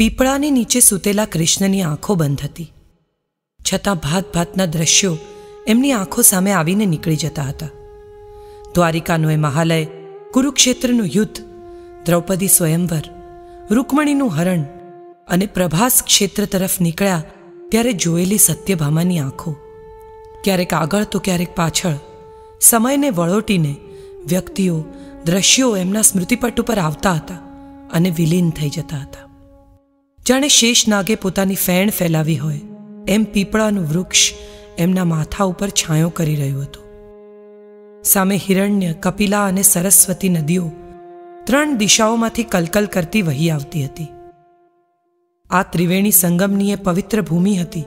પીપળાની નીચે સૂતેલા કૃષ્ણની આંખો બંધ હતી છતાં ભાત ભાતના દ્રશ્યો એમની આંખો સામે આવીને નીકળી જતા હતા દ્વારિકાનું એ મહાલય કુરુક્ષેત્રનું યુદ્ધ દ્રૌપદી સ્વયંવર રૂકમણીનું હરણ અને પ્રભાસ ક્ષેત્ર તરફ નીકળ્યા ત્યારે જોયેલી સત્યભામાની આંખો ક્યારેક આગળ તો ક્યારેક પાછળ સમયને વળોટીને વ્યક્તિઓ દ્રશ્યો એમના સ્મૃતિપટ ઉપર આવતા હતા અને વિલીન થઈ જતા હતા જાણે શેષ નાગે પોતાની ફેણ ફેલાવી હોય એમ પીપળાનું વૃક્ષ એમના માથા ઉપર છાંયો કરી રહ્યું હતું સામે હિરણ્ય કપિલા અને સરસ્વતી નદીઓ ત્રણ દિશાઓમાંથી કલકલ કરતી વહી આવતી હતી આ ત્રિવેણી સંગમની એ પવિત્ર ભૂમિ હતી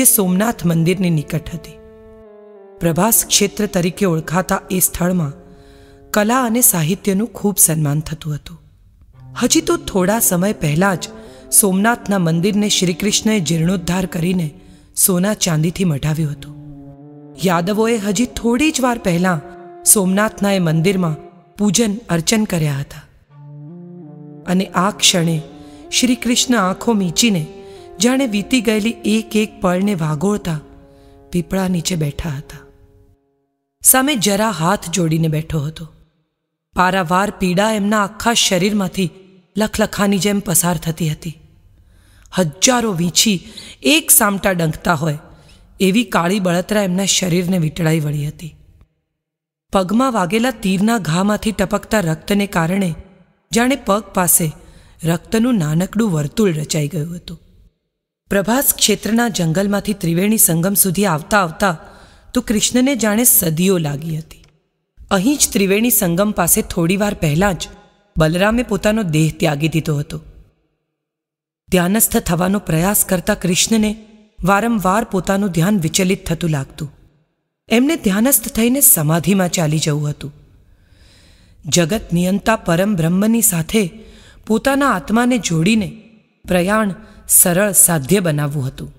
જે સોમનાથ મંદિરની નિકટ હતી પ્રભાસ ક્ષેત્ર તરીકે ઓળખાતા એ સ્થળમાં કલા અને સાહિત્યનું ખૂબ સન્માન થતું હતું હજી તો થોડા સમય પહેલાં જ સોમનાથના મંદિરને શ્રીકૃષ્ણએ જીર્ણોદ્ધાર કરીને સોના ચાંદીથી મઢાવ્યું હતું યાદવોએ હજી થોડી જ વાર પહેલાં સોમનાથના એ મંદિરમાં પૂજન અર્ચન કર્યા હતા અને આ ક્ષણે શ્રી કૃષ્ણ આંખો મીચીને જાણે વીતી ગયેલી એક એક પળને વાગોળતા પીપળા નીચે બેઠા હતા સામે જરા હાથ જોડીને બેઠો હતો પારાવાર પીડા એમના આખા શરીરમાંથી લખલખાની જેમ પસાર થતી હતી હજારો વીંછી એક સામટા ડંખતા હોય એવી કાળી બળતરા એમના શરીરને વીંટળાઈ વળી હતી પગમાં વાગેલા તીરના ઘામાંથી ટપકતા રક્તને કારણે જાણે પગ પાસે રક્તનું નાનકડું વર્તુળ રચાઈ ગયું હતું પ્રભાસ ક્ષેત્રના જંગલમાંથી ત્રિવેણી સંગમ સુધી આવતા આવતા તો કૃષ્ણને જાણે સદીઓ લાગી હતી અહીં જ ત્રિવેણી સંગમ પાસે થોડીવાર પહેલાં જ બલરામે પોતાનો દેહ ત્યાગી દીધો હતો ધ્યાનસ્થ થવાનો પ્રયાસ કરતા કૃષ્ણને વારંવાર પોતાનું ધ્યાન વિચલિત થતું લાગતું એમને ધ્યાનસ્થ થઈને સમાધિમાં ચાલી જવું હતું જગત નિયંતા પરમ બ્રહ્મની સાથે પોતાના આત્માને જોડીને પ્રયાણ સરળ સાધ્ય બનાવવું હતું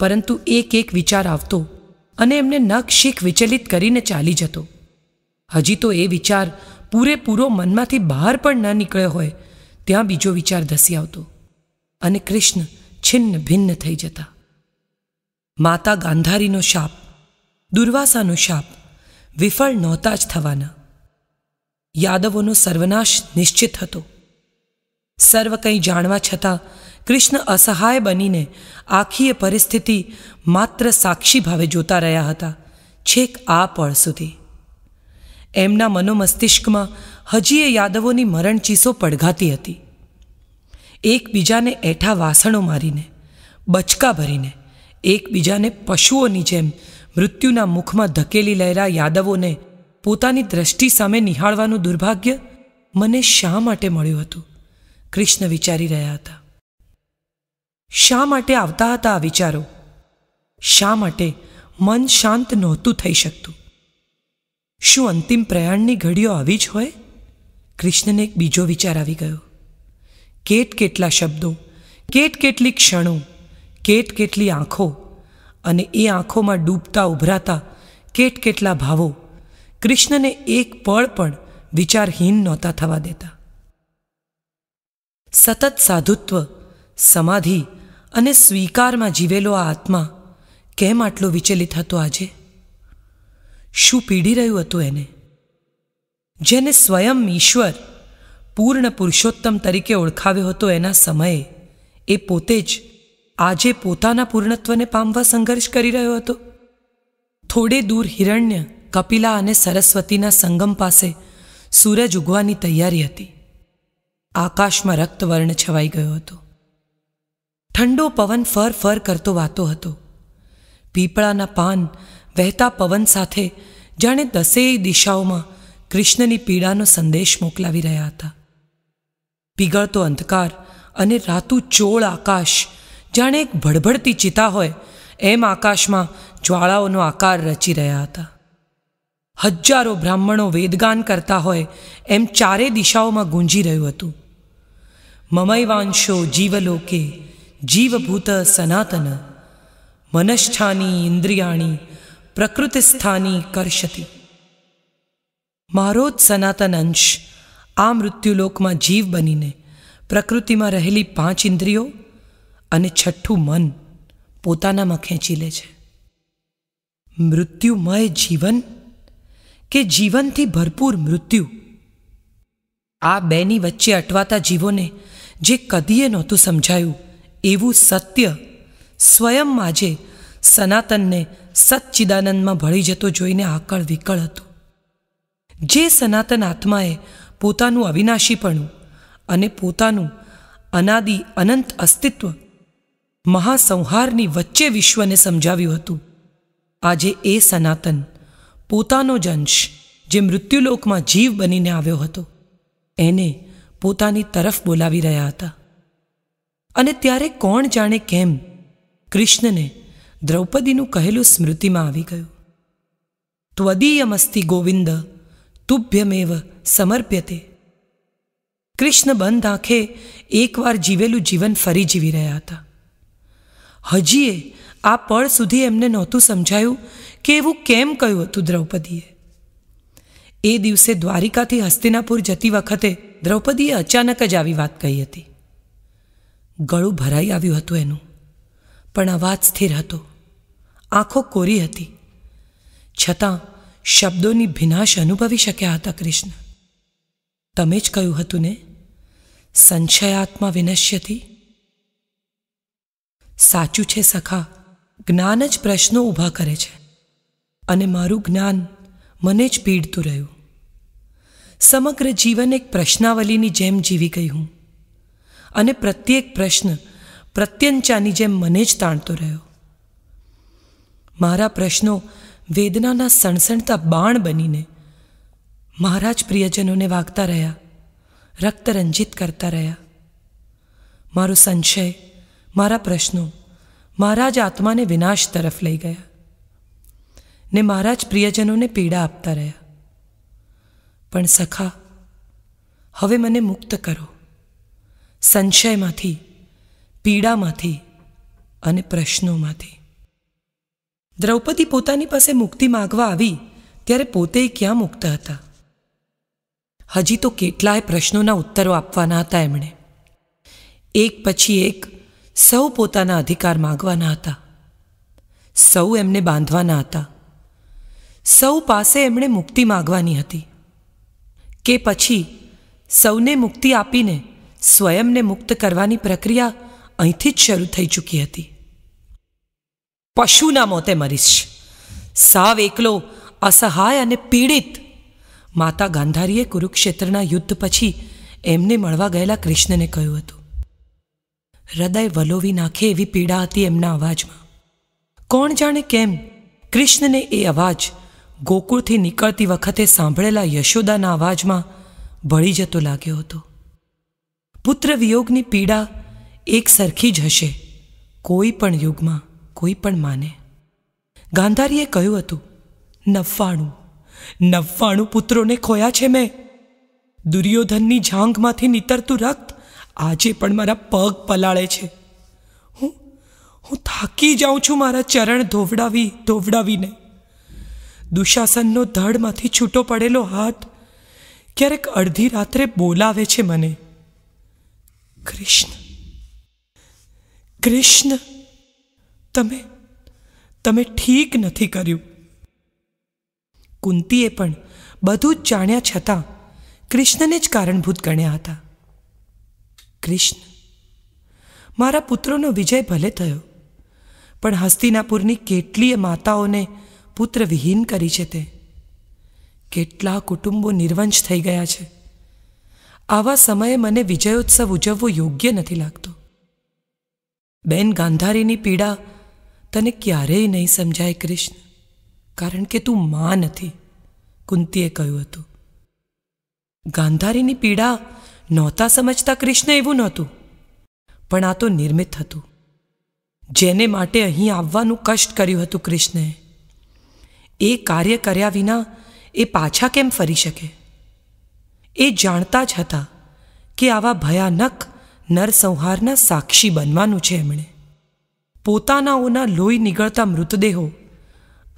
પરંતુ એક એક વિચાર આવતો અને એમને નખશીખ વિચલિત કરીને ચાલી જતો હજી તો એ વિચાર પૂરેપૂરો મનમાંથી બહાર પણ ન નીકળ્યો હોય ત્યાં બીજો વિચાર ધસી આવતો અને કૃષ્ણ છિન્ન ભિન્ન થઈ જતા માતા ગાંધારીનો શાપ દુર્વાસાનો શાપ વિફળ નહોતા જ થવાના યાદવોનો સર્વનાશ નિશ્ચિત હતો સર્વ કંઈ જાણવા છતાં કૃષ્ણ અસહાય બનીને આખી પરિસ્થિતિ માત્ર સાક્ષી ભાવે જોતા રહ્યા હતા છેક આ પળ સુધી એમના મનોમસ્તિષ્કમાં હજી એ યાદવોની મરણ ચીસો પડઘાતી હતી એકબીજાને એઠા વાસણો મારીને બચકા ભરીને એકબીજાને પશુઓની જેમ મૃત્યુના મુખમાં ધકેલી લહેરા યાદવોને પોતાની દ્રષ્ટિ સામે નિહાળવાનું દુર્ભાગ્ય મને શા માટે મળ્યું હતું કૃષ્ણ વિચારી રહ્યા હતા શા માટે આવતા હતા આ વિચારો શા માટે મન શાંત નહોતું થઈ શકતું શું અંતિમ પ્રયાણની ઘડીઓ આવી જ હોય કૃષ્ણને એક બીજો વિચાર આવી ગયો કેટ કેટલા શબ્દો કેટ કેટલી ક્ષણો કેટ કેટલી આંખો અને એ આંખોમાં ડૂબતા ઉભરાતા કેટ કેટલા ભાવો કૃષ્ણને એક પળ પણ વિચારહીન નહોતા થવા દેતા સતત સાધુત્વ સમાધિ અને સ્વીકારમાં જીવેલો આ આત્મા કેમ આટલો વિચલિત હતો આજે શું પીડી રહ્યું હતું એને જેને સ્વયં ઈશ્વર પૂર્ણ પુરુષોત્તમ તરીકે ઓળખાવ્યો હતો એના સમયે એ પોતે જ આજે પોતાના પૂર્ણત્વને પામવા સંઘર્ષ કરી રહ્યો હતો થોડે દૂર હિરણ્ય કપિલા અને સરસ્વતીના સંગમ પાસે સૂરજ ઉગવાની તૈયારી હતી આકાશમાં રક્તવર્ણ છવાઈ ગયો હતો ઠંડો પવન ફર ફર કરતો વાતો હતો પીપળાના પાન વહેતા પવન સાથે જાણે દસેય દિશાઓમાં કૃષ્ણની પીડાનો સંદેશ મોકલાવી રહ્યા હતા પીગળતો અંધકાર અને રાતું ચોળ આકાશ જાણે એક ભડભડતી ચિતા હોય એમ આકાશમાં જ્વાળાઓનો આકાર રચી રહ્યા હતા હજારો બ્રાહ્મણો વેદગાન કરતા હોય એમ ચારે દિશાઓમાં ગુંજી રહ્યું હતું મમયવાંશો જીવલોકે જીવભૂત સનાતન મનષ્ઠાની ઇન્દ્રિયાણી પ્રકૃતિસ્થાની કરશતી મારો જ સનાતન અંશ આ મૃત્યુલોકમાં જીવ બનીને પ્રકૃતિમાં રહેલી પાંચ ઇન્દ્રિયો અને છઠ્ઠું મન પોતાનામાં ખેંચી લે છે મૃત્યુમય જીવન કે જીવનથી ભરપૂર મૃત્યુ આ બેની વચ્ચે અટવાતા જીવોને જે કદીએ નહોતું સમજાયું એવું સત્ય સ્વયં આજે સનાતનને સચ્ચિદાનંદમાં ભળી જતો જોઈને આકળ વિકળ હતો જે સનાતન આત્માએ પોતાનું અવિનાશીપણું અને પોતાનું અનાદિ અનંત અસ્તિત્વ મહાસંહારની વચ્ચે વિશ્વને સમજાવ્યું હતું આજે એ સનાતન પોતાનો જંશ જે મૃત્યુલોકમાં જીવ બનીને આવ્યો હતો એને પોતાની તરફ બોલાવી રહ્યા હતા અને ત્યારે કોણ જાણે કેમ કૃષ્ણને દ્રૌપદીનું કહેલું સ્મૃતિમાં આવી ગયું ત્વદીયમસ્તી ગોવિંદ તુભ્યમેવ સમર્પ્યતે કૃષ્ણ બંધ આંખે એકવાર જીવેલું જીવન ફરી જીવી રહ્યા હતા હજીએ આ પળ સુધી એમને નહોતું સમજાયું કે એવું કેમ કહ્યું હતું દ્રૌપદીએ એ દિવસે દ્વારિકાથી હસ્તિનાપુર જતી વખતે દ્રૌપદીએ અચાનક જ આવી વાત કહી હતી ગળું ભરાઈ આવ્યું હતું એનું પણ અવાજ સ્થિર હતો આંખો કોરી હતી છતાં શબ્દોની ભિનાશ અનુભવી શક્યા હતા કૃષ્ણ તમે જ કહ્યું હતું ને સંશયાત્મા વિનશ્યથી સાચું છે સખા જ્ઞાન જ પ્રશ્નો ઊભા કરે છે અને મારું જ્ઞાન મને જ પીડતું રહ્યું સમગ્ર જીવન એક પ્રશ્નાવલીની જેમ જીવી ગઈ હું અને પ્રત્યેક પ્રશ્ન પ્રત્યંચાની જેમ મને જ તાણતો રહ્યો મારા પ્રશ્નો વેદનાના સણસણતા બાણ બનીને મારા જ પ્રિયજનોને વાગતા રહ્યા રક્તરંજિત કરતા રહ્યા મારો સંશય મારા પ્રશ્નો મારા જ આત્માને વિનાશ તરફ લઈ ગયા ને મારા જ પ્રિયજનોને પીડા આપતા રહ્યા પણ સખા હવે મને મુક્ત કરો સંશયમાંથી પીડામાંથી અને પ્રશ્નોમાંથી દ્રૌપદી પોતાની પાસે મુક્તિ માગવા આવી ત્યારે પોતે ક્યાં મુક્ત હતા હજી તો કેટલાય પ્રશ્નોના ઉત્તરો આપવાના હતા એમણે એક પછી એક સૌ પોતાના અધિકાર માગવાના હતા સૌ એમને બાંધવાના હતા સૌ પાસે એમણે મુક્તિ માગવાની હતી કે પછી સૌને મુક્તિ આપીને સ્વયંને મુક્ત કરવાની પ્રક્રિયા અહીંથી જ શરૂ થઈ ચૂકી હતી પશુના મોતે મરીશ સાવ એકલો અસહાય અને પીડિત માતા ગાંધારીએ કુરુક્ષેત્રના યુદ્ધ પછી એમને મળવા ગયેલા કૃષ્ણને કહ્યું હતું હૃદય વલોવી નાખે એવી પીડા હતી એમના અવાજમાં કોણ જાણે કેમ કૃષ્ણને એ અવાજ ગોકુળથી નીકળતી વખતે સાંભળેલા યશોદાના અવાજમાં ભળી જતો લાગ્યો હતો પુત્ર વિયોગની પીડા એક સરખી જ હશે કોઈ પણ યુગમાં કોઈ પણ માને ગાંધારીએ કહ્યું હતું નવ્વાણું નવ્વાણું પુત્રોને ખોયા છે મેં દુર્યોધનની ઝાંગમાંથી નીતરતું રક્ત આજે પણ મારા પગ પલાળે છે હું હું થાકી જાઉં છું મારા ચરણ ધોવડાવી ધોવડાવીને દુશાસનનો ધડમાંથી છૂટો પડેલો હાથ ક્યારેક અડધી રાત્રે બોલાવે છે મને કૃષ્ણ કૃષ્ણ તમે તમે ઠીક નથી કર્યું કુંતીએ પણ બધું જ જાણ્યા છતાં કૃષ્ણને જ કારણભૂત ગણ્યા હતા કૃષ્ણ મારા પુત્રોનો વિજય ભલે થયો પણ હસ્તિનાપુરની કેટલીય માતાઓને પુત્ર વિહીન કરી છે તે કેટલા કુટુંબો નિર્વંશ થઈ ગયા છે આવા સમયે મને વિજયોત્સવ ઉજવવો યોગ્ય નથી લાગતો બેન ગાંધારીની પીડા તને ક્યારેય નહીં સમજાય કૃષ્ણ કારણ કે તું મા નથી કુંતીએ કહ્યું હતું ગાંધારીની પીડા નહોતા સમજતા કૃષ્ણ એવું નહોતું પણ આ તો નિર્મિત હતું જેને માટે અહીં આવવાનું કષ્ટ કર્યું હતું કૃષ્ણએ એ કાર્ય કર્યા વિના એ પાછા કેમ ફરી શકે એ જાણતા જ હતા કે આવા ભયાનક નરસંહારના સાક્ષી બનવાનું છે એમણે પોતાનાઓના લોહી નીકળતા મૃતદેહો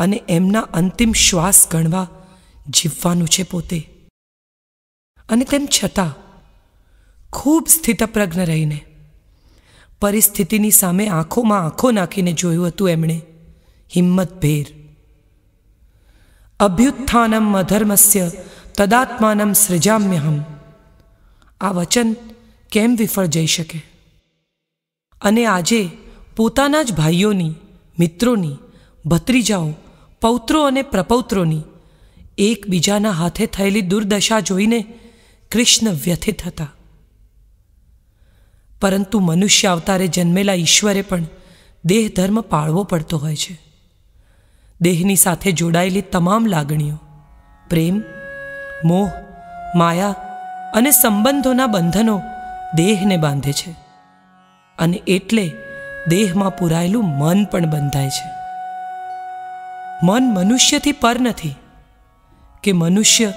અને એમના અંતિમ શ્વાસ ગણવા જીવવાનું છે પોતે અને તેમ છતાં ખૂબ સ્થિતપ્રજ્ઞ રહીને પરિસ્થિતિની સામે આંખોમાં આંખો નાખીને જોયું હતું એમણે હિંમતભેર અભ્યુત્થાનમ અધર્મસ્ય તદાત્માનમ સૃજામ્યહમ આ વચન કેમ વિફળ જઈ શકે અને આજે પોતાના જ ભાઈઓની મિત્રોની ભત્રીજાઓ પૌત્રો અને પ્રપૌત્રોની એકબીજાના હાથે થયેલી દુર્દશા જોઈને કૃષ્ણ વ્યથિત હતા પરંતુ મનુષ્ય અવતારે જન્મેલા ઈશ્વરે પણ દેહ ધર્મ પાળવો પડતો હોય છે દેહની સાથે જોડાયેલી તમામ લાગણીઓ પ્રેમ મોહ માયા અને સંબંધોના બંધનો દેહને બાંધે છે અને એટલે દેહમાં પૂરાયેલું મન પણ બંધાય છે મન મનુષ્યથી પર નથી કે મનુષ્ય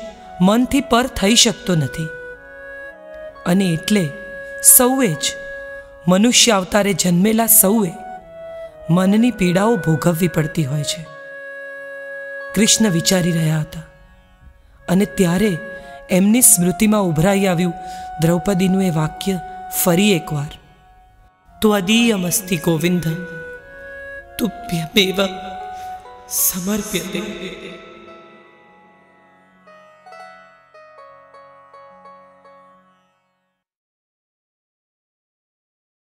મનથી પર થઈ શકતો નથી અને એટલે સૌએ જ મનુષ્ય અવતારે જન્મેલા સૌએ મનની પીડાઓ ભોગવવી પડતી હોય છે કૃષ્ણ વિચારી રહ્યા હતા અને ત્યારે એમની સ્મૃતિમાં ઉભરાઈ આવ્યું દ્રૌપદીનું એ વાક્ય ફરી એકવાર ત્વદીયમસ્તિ ગોવિંદ તુભ્યમેવ સમર્પ્યતે